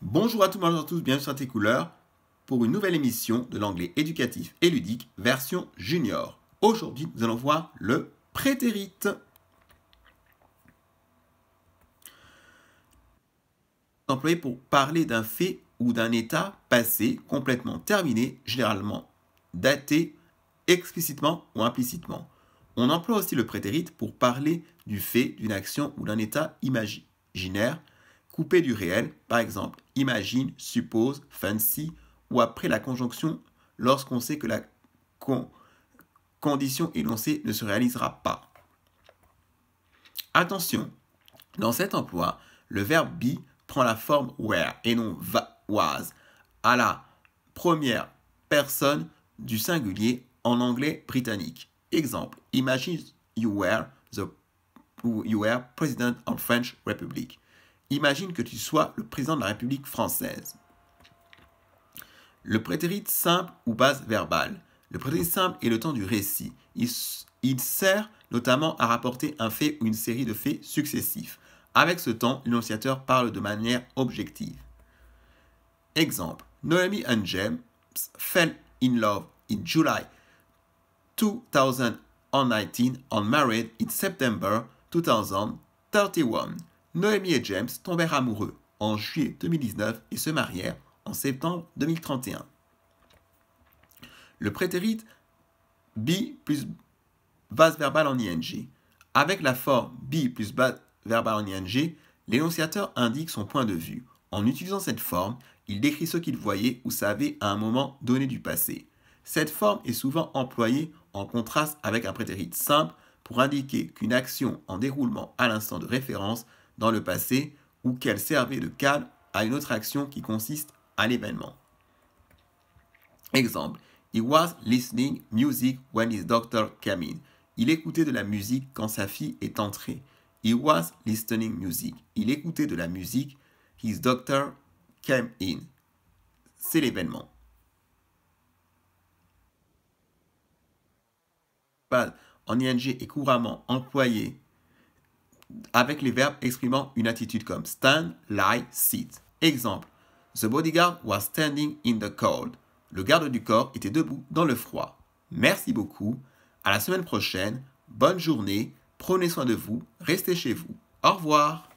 Bonjour à tous, à tous, bienvenue sur Couleurs pour une nouvelle émission de l'anglais éducatif et ludique version junior. Aujourd'hui, nous allons voir le prétérite. Employé pour parler d'un fait ou d'un état passé complètement terminé, généralement daté explicitement ou implicitement. On emploie aussi le prétérite pour parler du fait, d'une action ou d'un état imaginaire coupé du réel, par exemple imagine, suppose, fancy, ou après la conjonction lorsqu'on sait que la condition énoncée ne se réalisera pas. Attention, dans cet emploi, le verbe be prend la forme were et non was à la première personne du singulier en anglais britannique. Exemple, imagine you were the you were president of French Republic. Imagine que tu sois le président de la République française. Le prétérit simple ou base verbale. Le prétérit simple est le temps du récit. Il, sert notamment à rapporter un fait ou une série de faits successifs. Avec ce temps, l'énonciateur parle de manière objective. Exemple, Noemi and James fell in love in July 2019 and married in September 2031. Noémie et James tombèrent amoureux en juillet 2019 et se marièrent en septembre 2031. Le prétérite B plus base verbale en ing. Avec la forme B plus base verbale en ing, l'énonciateur indique son point de vue. En utilisant cette forme, il décrit ce qu'il voyait ou savait à un moment donné du passé. Cette forme est souvent employée en contraste avec un prétérite simple pour indiquer qu'une action en déroulement à l'instant de référence dans le passé ou qu'elle servait de cadre à une autre action qui consiste à l'événement. Exemple, he was listening music when his doctor came in. Il écoutait de la musique quand sa fille est entrée. He was listening music. Il écoutait de la musique. His doctor came in. C'est l'événement. en ING est couramment employé avec les verbes exprimant une attitude comme stand, lie, sit. Exemple, The bodyguard was standing in the cold. Le garde du corps était debout dans le froid. Merci beaucoup. À la semaine prochaine. Bonne journée. Prenez soin de vous. Restez chez vous. Au revoir.